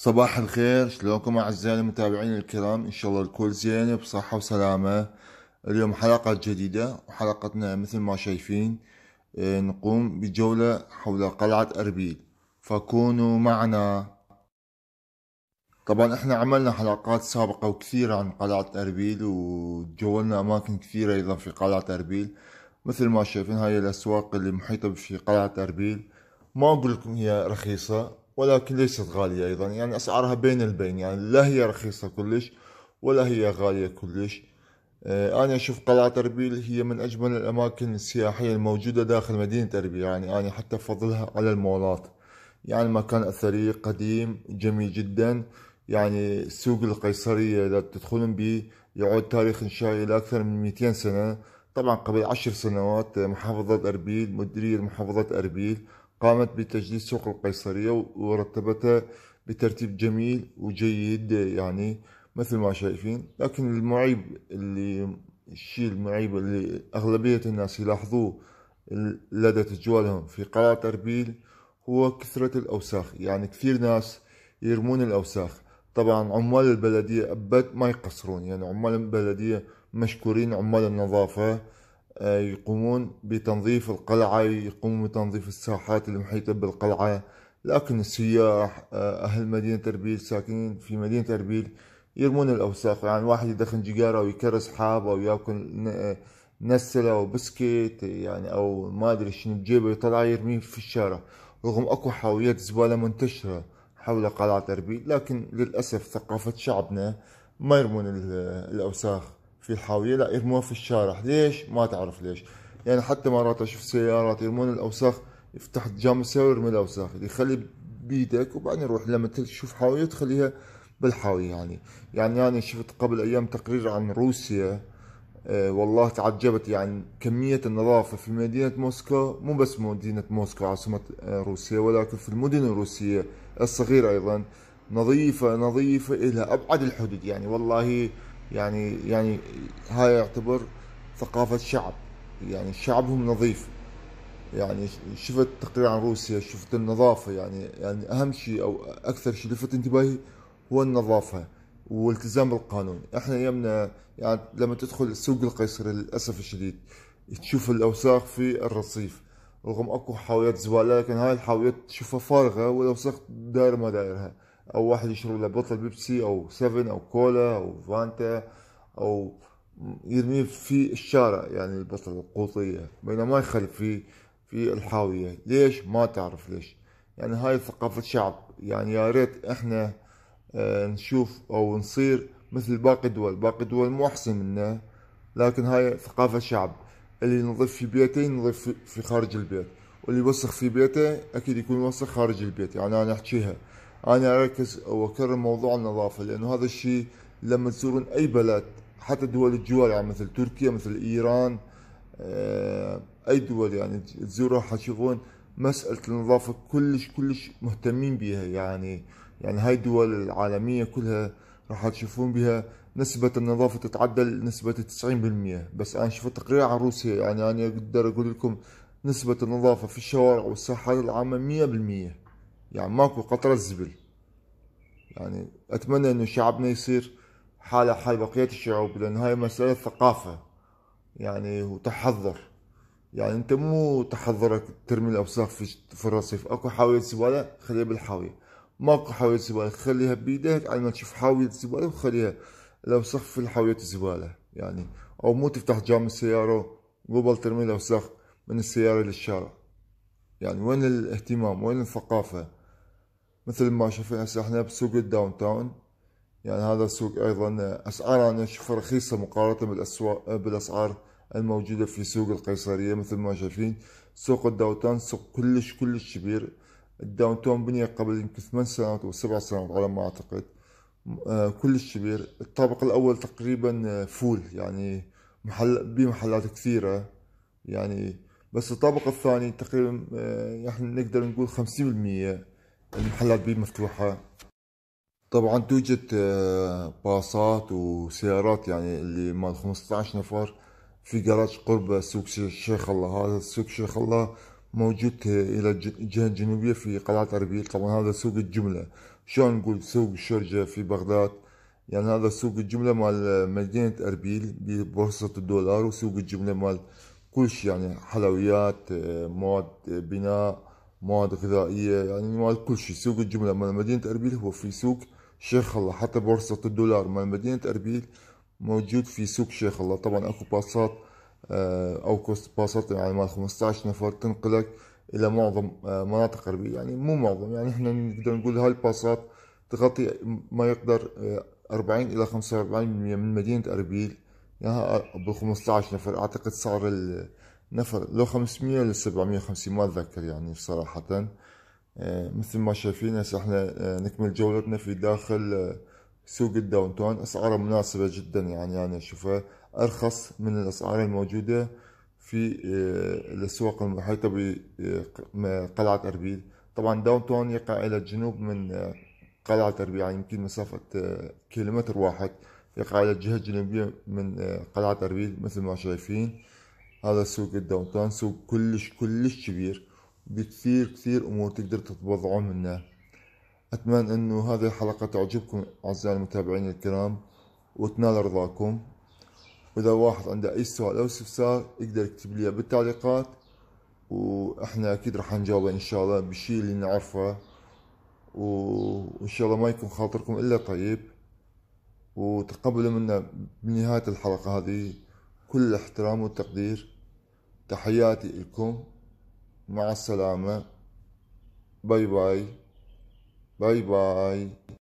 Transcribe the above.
صباح الخير شلونكم اعزائي المتابعين الكرام ان شاء الله الكل زين بصحه وسلامه اليوم حلقه جديده وحلقتنا مثل ما شايفين آه، نقوم بجوله حول قلعه اربيل فكونوا معنا طبعا احنا عملنا حلقات سابقه وكثيره عن قلعه اربيل وجولنا اماكن كثيره ايضا في قلعه اربيل مثل ما شايفين هاي الاسواق اللي محيطه في قلعه اربيل ما اقول لكم هي رخيصه ولكن ليست غالية أيضا يعني أسعارها بين البين يعني لا هي رخيصة كلش ولا هي غالية كلش آه، أنا أشوف قلعة أربيل هي من أجمل الأماكن السياحية الموجودة داخل مدينة أربيل يعني أنا حتى أفضلها على المولات يعني مكان أثري قديم جميل جدا يعني سوق القيصرية إذا تدخلون به يعود تاريخ إنشائه إلى أكثر من 200 سنة طبعا قبل عشر سنوات محافظة أربيل مديرية محافظة أربيل قامت بتجديد سوق القيصرية ورتبتها بترتيب جميل وجيد يعني مثل ما شايفين لكن المعيب اللي الشيء المعيب اللي أغلبية الناس يلاحظوه لدى تجوالهم في قلعة أربيل هو كثرة الأوساخ يعني كثير ناس يرمون الأوساخ طبعا عمال البلدية أبد ما يقصرون يعني عمال البلدية مشكورين عمال النظافة آه، يقومون بتنظيف القلعة يقومون بتنظيف الساحات المحيطة بالقلعة لكن السياح آه، أهل مدينة أربيل ساكنين في مدينة أربيل يرمون الأوساخ يعني واحد يدخن جيجارة ويكرس أو يأكل آه، نسلة وبسكيت يعني أو ما أدري شنو بجيبه يطلع يرميه في الشارع رغم أكو حاويات زبالة منتشرة حول قلعة أربيل لكن للأسف ثقافة شعبنا ما يرمون الأوساخ في الحاويه لا يرموها في الشارع ليش ما تعرف ليش يعني حتى مرات اشوف سيارات يرمون الاوساخ يفتح جام السياره ويرمي الاوساخ يخلي بيدك وبعدين يروح لما تشوف حاويه تخليها بالحاويه يعني يعني انا يعني شفت قبل ايام تقرير عن روسيا أه والله تعجبت يعني كمية النظافة في مدينة موسكو مو بس مدينة موسكو عاصمة آه، روسيا ولكن في المدن الروسية الصغيرة أيضا نظيفة نظيفة إلى أبعد الحدود يعني والله يعني يعني هاي يعتبر ثقافة شعب يعني شعبهم نظيف يعني شفت تقرير عن روسيا شفت النظافة يعني يعني أهم شيء أو أكثر شيء لفت انتباهي هو النظافة والتزام بالقانون احنا يمنا يعني لما تدخل سوق القيصر للأسف الشديد تشوف الأوساخ في الرصيف رغم أكو حاويات زبالة لكن هاي الحاويات تشوفها فارغة والأوساخ دائره ما دايرها او واحد يشرب له بطل بيبسي او سيفن او كولا او فانتا او يرميه في الشارع يعني البطل القوطية بينما ما يخلي في في الحاوية ليش ما تعرف ليش يعني هاي ثقافة شعب يعني يا ريت احنا آه، نشوف او نصير مثل باقي الدول باقي الدول مو احسن منا لكن هاي ثقافة شعب اللي ينظف في بيته ينظف في خارج البيت واللي يوسخ في بيته اكيد يكون يوسخ خارج البيت يعني انا احكيها انا اركز واكرر موضوع النظافه لانه هذا الشيء لما تزورون اي بلد حتى دول الجوار يعني مثل تركيا مثل ايران آه، اي دول يعني تزورها حتشوفون مساله النظافه كلش كلش مهتمين بها يعني يعني هاي الدول العالميه كلها راح تشوفون بها نسبة النظافة تتعدل نسبة 90% بس أنا شفت تقرير عن روسيا يعني أنا أقدر أقول لكم نسبة النظافة في الشوارع والساحات العامة 100% يعني ماكو قطرة زبل يعني أتمنى إنه شعبنا يصير حالة حال بقية الشعوب لأن هاي مسألة ثقافة يعني وتحضر يعني أنت مو تحضرك ترمي الأوساخ في الرصيف أكو حاوية زبالة خليها بالحاوية ماكو حاوية زبالة خليها بيدك على ما تشوف حاوية زبالة وخليها الأوساخ في الحاوية الزبالة يعني أو مو تفتح جام السيارة قبل ترمي الأوساخ من السيارة للشارع يعني وين الاهتمام وين الثقافة مثل ما شفنا هسه احنا بسوق الداون تاون يعني هذا السوق ايضا اسعاره انا يعني اشوفها رخيصه مقارنه بالاسواق بالاسعار الموجوده في سوق القيصريه مثل ما شايفين سوق الداون تاون سوق كلش كلش كبير الداون تاون بني قبل يمكن ثمان سنوات او سبع سنوات على ما اعتقد آه، كلش كبير الطابق الاول تقريبا فول يعني محل بمحلات كثيره يعني بس الطابق الثاني تقريبا آه، نحن يعني نقدر نقول خمسين بالمية المحلات بي مفتوحة طبعا توجد آه، باصات وسيارات يعني اللي مال 15 نفر في جراج قرب سوق شيخ الله هذا سوق شيخ الله موجود آه، الى الجهه الجنوبيه في قلعه اربيل طبعا هذا سوق الجمله شلون نقول سوق الشرجه في بغداد يعني هذا سوق الجمله مال آه، مدينه اربيل ببورصه الدولار وسوق الجمله مال كل شيء يعني حلويات مواد بناء مواد غذائية يعني مواد كل شيء سوق الجملة مال مدينة أربيل هو في سوق شيخ الله حتى بورصة الدولار مال مدينة أربيل موجود في سوق شيخ الله طبعا اكو باصات آه، او كوست باصات يعني مال 15 نفر تنقلك الى معظم آه، مناطق اربيل يعني مو معظم يعني احنا نقدر نقول هاي الباصات تغطي ما يقدر 40 آه، الى 45% من مدينه اربيل يعني بال 15 نفر اعتقد سعر نفر لو 500 ل 750 ما اتذكر يعني صراحة آه، مثل ما شايفين هسه احنا آه، نكمل جولتنا في داخل آه، سوق الداون تاون اسعاره مناسبة جدا يعني يعني اشوفها ارخص من الاسعار الموجودة في الاسواق المحيطة بقلعة اربيل طبعا داون تاون يقع الى الجنوب من قلعة اربيل يعني يمكن مسافة كيلومتر واحد يقع على الجهة الجنوبية من قلعة اربيل مثل ما شايفين هذا سوق الداون تاون سوق كلش كلش كبير بكثير كثير امور تقدر تتوضعون منه اتمنى انه هذه الحلقة تعجبكم اعزائي المتابعين الكرام وتنال رضاكم واذا واحد عنده اي سؤال او استفسار يقدر يكتب لي بالتعليقات واحنا اكيد راح نجاوبه ان شاء الله بالشيء اللي نعرفه وان شاء الله ما يكون خاطركم الا طيب وتقبلوا منا بنهاية الحلقة هذه كل الاحترام والتقدير تحياتي لكم مع السلامة باي باي باي باي